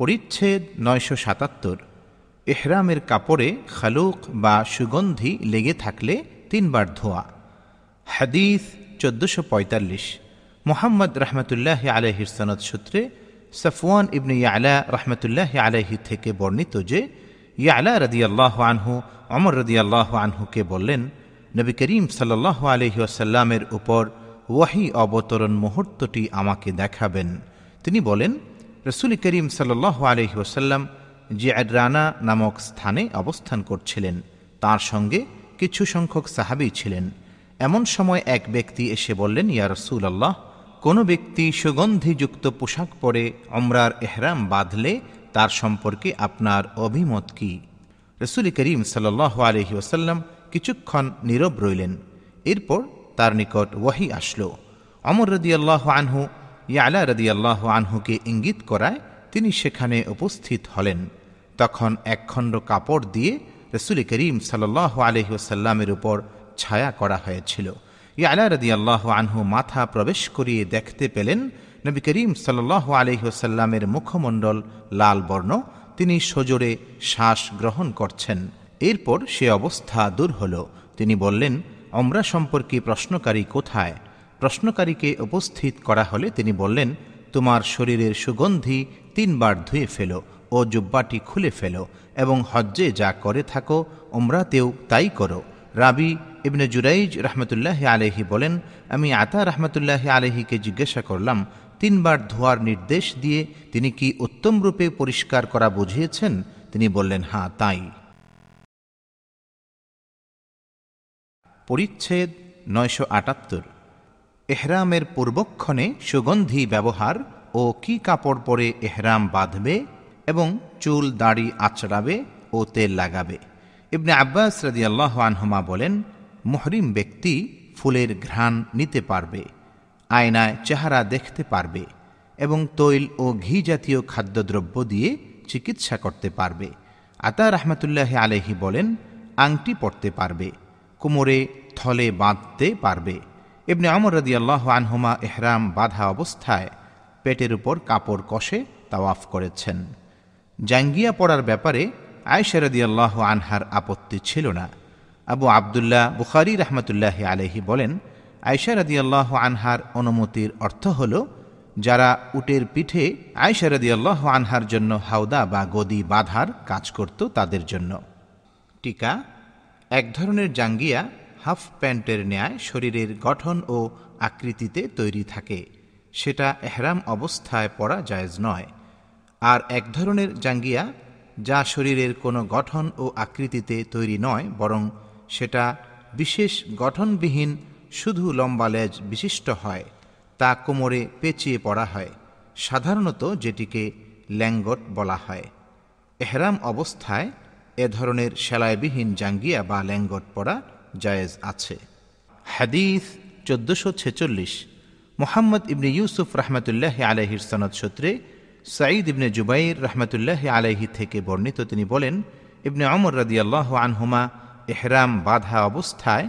পরিচ্ছেদ নয়শো সাতাত্তর এহরামের কাপড়ে খালুক বা সুগন্ধি লেগে থাকলে তিনবার ধোয়া হাদিস চোদ্দোশো পঁয়তাল্লিশ মোহাম্মদ রহমতুল্লাহ আলহির সনদ সূত্রে সফওয়ান ইবনে ইয়ালা রহমতুল্লাহ আলহি থেকে বর্ণিত যে ইয়ালা আল্লাহ আনহু অমর আল্লাহ আনহুকে বললেন নবী করিম সাল্লাহ আলহি আসাল্লামের উপর ওয়াহি অবতরণ মুহূর্তটি আমাকে দেখাবেন তিনি বলেন রসুল করিম সাল্লাহ আলহি ওসাল্লাম জিয়াডরানা রানা নামক স্থানে অবস্থান করছিলেন তার সঙ্গে কিছু সংখ্যক সাহাবি ছিলেন এমন সময় এক ব্যক্তি এসে বললেন ইয়া রসুল আল্লাহ কোনো ব্যক্তি সুগন্ধিযুক্ত পোশাক পরে অমরার এহরাম বাঁধলে তার সম্পর্কে আপনার অভিমত কি রসুল করিম সাল্লাহ আলহি ওসাল্লাম কিছুক্ষণ নীরব রইলেন এরপর তার নিকট ওয়াহি আসলো অমর রদি আল্লাহ আনহু ইয়ালা রদিয়াল্লাহ আনহুকে ইঙ্গিত করায় তিনি সেখানে উপস্থিত হলেন তখন একখণ্ড কাপড় দিয়ে রসুল করিম সাল্লাহ আলহিউসাল্লামের উপর ছায়া করা হয়েছিল ইয়ালা রদিয়াল্লাহ আনহু মাথা প্রবেশ করিয়ে দেখতে পেলেন নবী করিম সাল্লাহ আলহিউসাল্লামের মুখমণ্ডল লাল বর্ণ তিনি সজোরে শ্বাস গ্রহণ করছেন এরপর সে অবস্থা দূর হল তিনি বললেন অমরা সম্পর্কে প্রশ্নকারী কোথায় প্রশ্নকারীকে উপস্থিত করা হলে তিনি বললেন তোমার শরীরের সুগন্ধি তিনবার ধুয়ে ফেলো ও জুব্বাটি খুলে ফেলো এবং হজ্জে যা করে থাকো ওমরাতেও তাই করো রাবি ইবনে জুরাইজ রহমতুল্লাহ আলহি বলেন আমি আতা রহমতুল্লাহ আলহিকে জিজ্ঞাসা করলাম তিনবার ধোয়ার নির্দেশ দিয়ে তিনি কি উত্তমরূপে পরিষ্কার করা বুঝিয়েছেন তিনি বললেন হ্যাঁ তাই পরিচ্ছেদ নয়শো আটাত্তর এহরামের পূর্বক্ষণে সুগন্ধি ব্যবহার ও কি কাপড় পরে এহরাম বাঁধবে এবং চুল দাড়ি আচড়াবে ও তেল লাগাবে ইবনে আব্বাস রাজিয়াল্লাহ আনহমা বলেন মহরিম ব্যক্তি ফুলের ঘ্রাণ নিতে পারবে আয়নায় চেহারা দেখতে পারবে এবং তৈল ও ঘি জাতীয় খাদ্যদ্রব্য দিয়ে চিকিৎসা করতে পারবে আতা রহমতুল্লাহ আলহি বলেন আংটি পড়তে পারবে কোমরে থলে বাঁধতে পারবে ইবনে অমর রদি আল্লাহ আনহুমা এহরাম বাধা অবস্থায় পেটের উপর কাপড় কষে তাওয়াফ করেছেন জাঙ্গিয়া পড়ার ব্যাপারে আয়সারদি আল্লাহ আনহার আপত্তি ছিল না আবু আবদুল্লাহ বুখারি রহমতুল্লাহ আলহি বলেন আয়সারদি আল্লাহ আনহার অনুমতির অর্থ হল যারা উটের পিঠে আয়সারদি আল্লাহ আনহার জন্য হাওদা বা গদি বাঁধার কাজ করত তাদের জন্য টিকা এক ধরনের জাঙ্গিয়া হাফ প্যান্টের ন্যায় শরীরের গঠন ও আকৃতিতে তৈরি থাকে সেটা এহরাম অবস্থায় পরা জায়জ নয় আর এক ধরনের জাঙ্গিয়া যা শরীরের কোনো গঠন ও আকৃতিতে তৈরি নয় বরং সেটা বিশেষ গঠনবিহীন শুধু লম্বা লেজ বিশিষ্ট হয় তা কোমরে পেঁচিয়ে পড়া হয় সাধারণত যেটিকে ল্যাঙ্গট বলা হয় এহরাম অবস্থায় এ ধরনের সেলাইবিহীন জাঙ্গিয়া বা ল্যাঙ্গট পরা জায়েজ আছে হাদিস চোদ্দোশো ছেচল্লিশ মোহাম্মদ ইবনে ইউসুফ রহমতুল্লাহ আলহির সনদ সূত্রে সাঈদ ইবনে জুবাইর রহমতুল্লাহ আলহি থেকে বর্ণিত তিনি বলেন ইবনে অমর রাদিয়াল্লাহ আনহুমা এহরাম বাধা অবস্থায়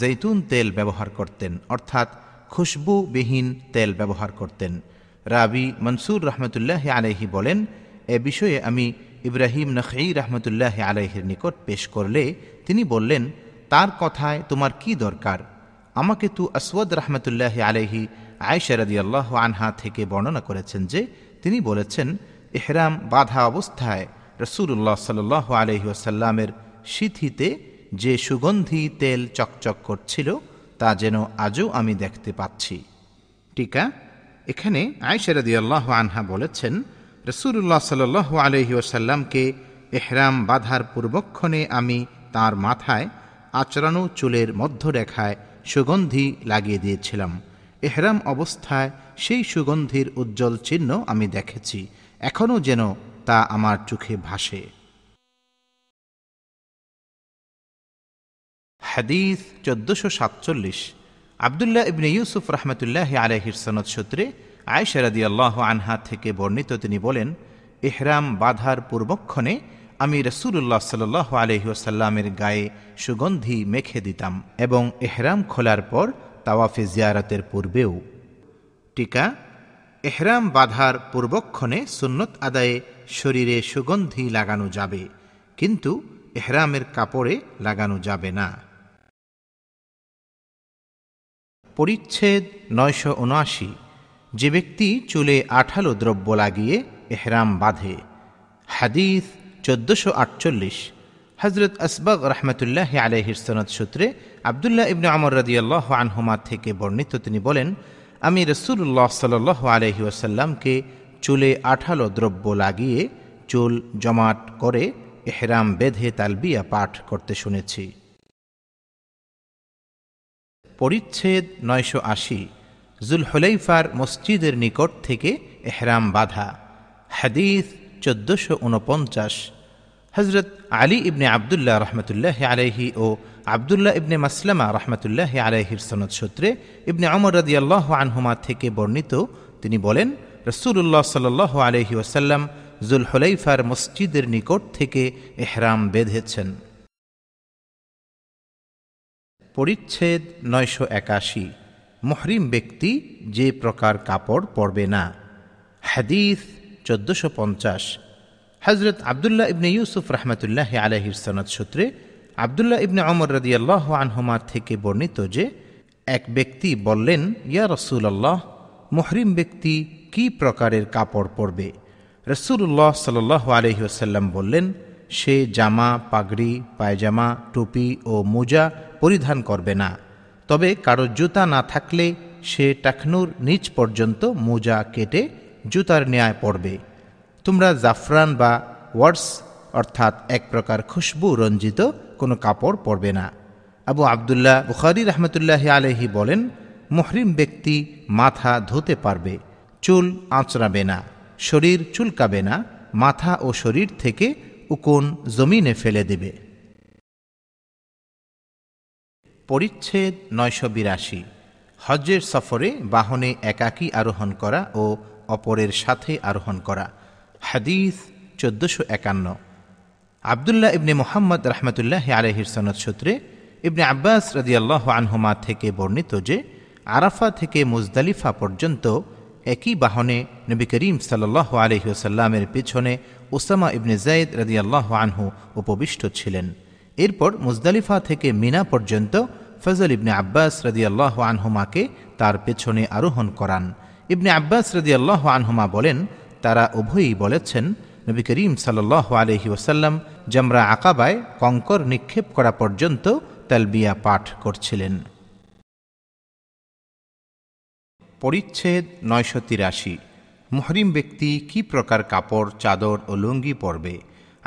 জৈতুন তেল ব্যবহার করতেন অর্থাৎ খুশবুবিহীন তেল ব্যবহার করতেন রাবি মনসুর রহমতুল্লাহ আলহি বলেন এ বিষয়ে আমি ইব্রাহিম নখঈ রহমতুল্লাহ আলহির নিকট পেশ করলে তিনি বললেন তার কথায় তোমার কি দরকার আমাকে তু আসওয়াদ রহমতুল্লাহ আলহি আয়সারদি আল্লাহ আনহা থেকে বর্ণনা করেছেন যে তিনি বলেছেন এহরাম বাধা অবস্থায় রসুল্লাহ সাল আলহি আসাল্লামের সিথিতে যে সুগন্ধি তেল চকচক করছিল তা যেন আজও আমি দেখতে পাচ্ছি টিকা এখানে আয়সারদি আল্লাহ আনহা বলেছেন রসুল্লাহ সাল্লু আলহি ওসাল্লামকে এহরাম বাধার পূর্বক্ষণে আমি তার মাথায় আচরানো চুলের মধ্যরেখায় সুগন্ধি লাগিয়ে দিয়েছিলাম এহরাম অবস্থায় সেই সুগন্ধির উজ্জ্বল চিহ্ন আমি দেখেছি এখনও যেন তা আমার চোখে ভাসে হাদিস চোদ্দশো সাতচল্লিশ আবদুল্লাহ ইবনে ইউসুফ রহমতুল্লাহ আলহির সনদ সূত্রে আয়সারাদি আল্লাহ আনহা থেকে বর্ণিত তিনি বলেন এহরাম বাধার পূর্বক্ষণে আমি রসুল্লাহ সাল্লাহ আলহিউসাল্লামের গায়ে সুগন্ধি মেখে দিতাম এবং এহরাম খোলার পর তাওয়াফে জিয়ারতের পূর্বেও টিকা এহরাম বাধার পূর্বক্ষণে সুন্নত আদায়ে শরীরে সুগন্ধি লাগানো যাবে কিন্তু এহরামের কাপড়ে লাগানো যাবে না পরিচ্ছেদ নয়শো উনআশি যে ব্যক্তি চুলে আঠালো দ্রব্য লাগিয়ে এহরাম বাঁধে হাদিস চোদ্দশো আটচল্লিশ হজরত আসবাগ রহমতুল্লাহ আলহির সনদ সূত্রে আবদুল্লাহ ইবনু আমর রদিয়াল্লাহ আনহুমা থেকে বর্ণিত তিনি বলেন আমি রসুল্লাহ সাল আলহি ওয়াসাল্লামকে চুলে আঠালো দ্রব্য লাগিয়ে চুল জমাট করে এহরাম বেঁধে তালবিয়া পাঠ করতে শুনেছি পরিচ্ছেদ নয়শো আশি জুল হলেইফার মসজিদের নিকট থেকে এহরাম বাধা হাদিস চোদ্দশো উনপঞ্চাশ হজরত আলী ইবনে আবদুল্লাহ রহমতুল্লাহ আলহি ও আবদুল্লাহ ইবনে মাসলামা রহমতুল্লাহ আলহির সনদ সূত্রে ইবনে অমর রদিয়াল্লাহ আনহুমা থেকে বর্ণিত তিনি বলেন রসুল্লাহ সাল আলহি ওসাল্লাম জুল হলাইফার মসজিদের নিকট থেকে এহরাম বেঁধেছেন পরিচ্ছেদ নয়শো একাশি মহরিম ব্যক্তি যে প্রকার কাপড় পরবে না হাদিস চোদ্দোশো পঞ্চাশ হজরত আবদুল্লাহ ইবনে ইউসুফ রহমতুল্লাহ আলহির সনদ সূত্রে আবদুল্লাহ ইবনে অমর রদিয়াল্লাহ আনহুমার থেকে বর্ণিত যে এক ব্যক্তি বললেন ইয়া রসুলাল্লাহ মুহরিম ব্যক্তি কি প্রকারের কাপড় পরবে রসুল্লাহ সাল আলহি আসাল্লাম বললেন সে জামা পাগড়ি পায়জামা টুপি ও মোজা পরিধান করবে না তবে কারো জুতা না থাকলে সে টাকনুর নিচ পর্যন্ত মোজা কেটে জুতার ন্যায় পড়বে তোমরা জাফরান বা ওয়ার্স অর্থাৎ এক প্রকার খুশবু রঞ্জিত কোনো কাপড় পরবে না আবু আবদুল্লাহ বুখারি রহমতুল্লাহ আলহি বলেন মহরিম ব্যক্তি মাথা ধুতে পারবে চুল আঁচড়াবে না শরীর চুলকাবে না মাথা ও শরীর থেকে উকোন জমিনে ফেলে দেবে পরিচ্ছেদ নয়শো বিরাশি হজ্জের সফরে বাহনে একাকী আরোহণ করা ও অপরের সাথে আরোহণ করা হাদিস চোদ্দশো একান্ন আবদুল্লাহ ইবনে মোহাম্মদ রহমতুল্লাহ আলহির সনদ সূত্রে ইবনে আব্বাস রদিয়াল্লাহ আনহুমা থেকে বর্ণিত যে আরাফা থেকে মুজদালিফা পর্যন্ত একই বাহনে নবী করিম সাল্লাহ আলহিউসাল্লামের পিছনে ওসামা ইবনে জায়েদ রদিয়াল্লাহ আনহু উপবিষ্ট ছিলেন এরপর মুজদালিফা থেকে মিনা পর্যন্ত ফজল ইবনে আব্বাস রদিয়াল্লাহ আনহুমাকে তার পেছনে আরোহণ করান ইবনে আব্বাস রদি আল্লাহ আনহুমা বলেন তারা উভয়ই বলেছেন নবী করিম সাল্লাহ আলহি ওসাল্লাম জামরা আকাবায় কঙ্কর নিক্ষেপ করা পর্যন্ত তালবিয়া পাঠ করছিলেন পরিচ্ছেদ নয়শো তিরাশি মুহরিম ব্যক্তি কি প্রকার কাপড় চাদর ও লুঙ্গি পরবে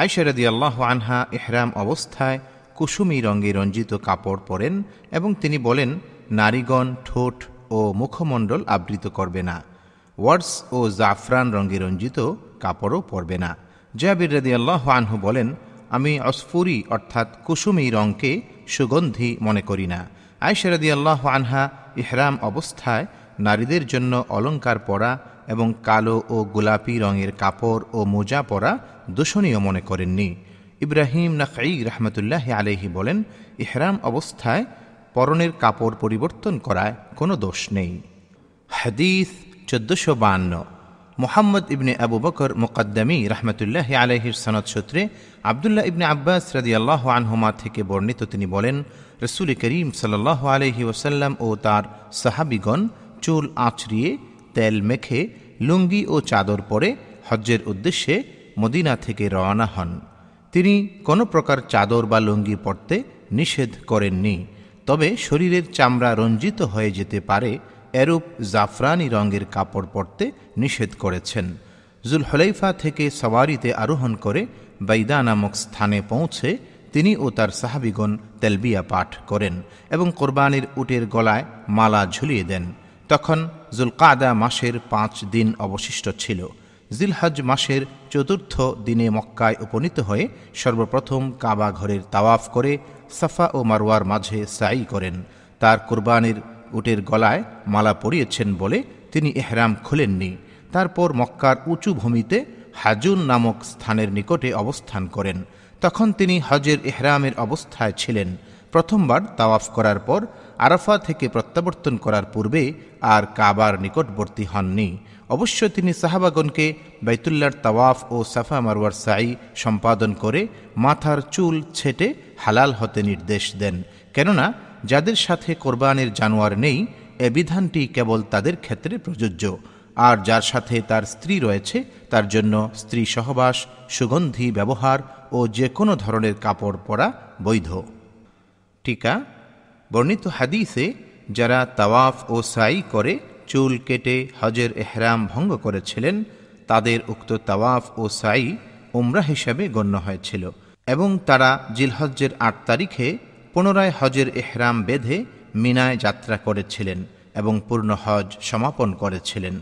আয়সারদি আল্লাহ আনহা এহরাম অবস্থায় কুসুমি রঙে রঞ্জিত কাপড় পরেন এবং তিনি বলেন নারীগণ ঠোঁট ও মুখমণ্ডল আবৃত করবে না ওয়ার্ডস ও জাফরান রঙে রঞ্জিত কাপড়ও পরবে না জয়াবির রদি আল্লাহ আনহু বলেন আমি অস্ফুরি অর্থাৎ কুসুমি রঙকে সুগন্ধি মনে করি না আয়সারদি আল্লাহ আনহা ইহরাম অবস্থায় নারীদের জন্য অলঙ্কার পরা এবং কালো ও গোলাপি রঙের কাপড় ও মোজা পরা দূষণীয় মনে করেননি ইব্রাহিম নাকাই রহমতুল্লাহ আলহি বলেন ইহরাম অবস্থায় পরনের কাপড় পরিবর্তন করায় কোনো দোষ নেই হাদিস চোদ্দশো বান্ন মোহাম্মদ ইবনে আবু বকর মোকাদ্দামি রহমতুল্লাহ আলহির সনদ সূত্রে আবদুল্লাহ ইবনে আব্বাস রাজি আল্লাহ আনহুমা থেকে বর্ণিত তিনি বলেন রসুল করিম সাল আলহি ওসাল্লাম ও তার সাহাবিগণ চুল আঁচড়িয়ে তেল মেখে লুঙ্গি ও চাদর পরে হজ্জের উদ্দেশ্যে মদিনা থেকে রওনা হন তিনি কোনো প্রকার চাদর বা লুঙ্গি পরতে নিষেধ করেননি তবে শরীরের চামড়া রঞ্জিত হয়ে যেতে পারে এরূপ জাফরানি রঙের কাপড় পরতে নিষেধ করেছেন জুল হলাইফা থেকে সওয়ারিতে আরোহণ করে বাইদা নামক স্থানে পৌঁছে তিনি ও তার সাহাবিগণ তেলবিয়া পাঠ করেন এবং কোরবানির উটের গলায় মালা ঝুলিয়ে দেন তখন জুলকাদা মাসের পাঁচ দিন অবশিষ্ট ছিল জিলহজ মাসের চতুর্থ দিনে মক্কায় উপনীত হয়ে সর্বপ্রথম কাবা ঘরের তাওয়াফ করে সাফা ও মারোয়ার মাঝে সাই করেন তার কোরবানির উটের গলায় মালা পরিয়েছেন বলে তিনি এহরাম খুলেননি তারপর মক্কার উঁচু ভূমিতে হাজুন নামক স্থানের নিকটে অবস্থান করেন তখন তিনি হজের এহরামের অবস্থায় ছিলেন প্রথমবার তাওয়াফ করার পর আরাফা থেকে প্রত্যাবর্তন করার পূর্বে আর কাবার নিকটবর্তী হননি অবশ্য তিনি সাহাবাগনকে বাইতুল্লার তাওয়াফ ও সাফা মারওয়ার সাই সম্পাদন করে মাথার চুল ছেটে হালাল হতে নির্দেশ দেন কেননা যাদের সাথে কোরবানের জানোয়ার নেই এ বিধানটি কেবল তাদের ক্ষেত্রে প্রযোজ্য আর যার সাথে তার স্ত্রী রয়েছে তার জন্য স্ত্রী সহবাস সুগন্ধি ব্যবহার ও যে কোনো ধরনের কাপড় পরা বৈধ টিকা বর্ণিত হাদিসে যারা তাওয়াফ ও সাই করে চুল কেটে হজের এহরাম ভঙ্গ করেছিলেন তাদের উক্ত তাওয়াফ ও সাই উমরা হিসাবে গণ্য হয়েছিল এবং তারা জিলহজ্জের আট তারিখে পুনরায় হজের এহরাম বেঁধে মিনায় যাত্রা করেছিলেন এবং পূর্ণ হজ সমাপন করেছিলেন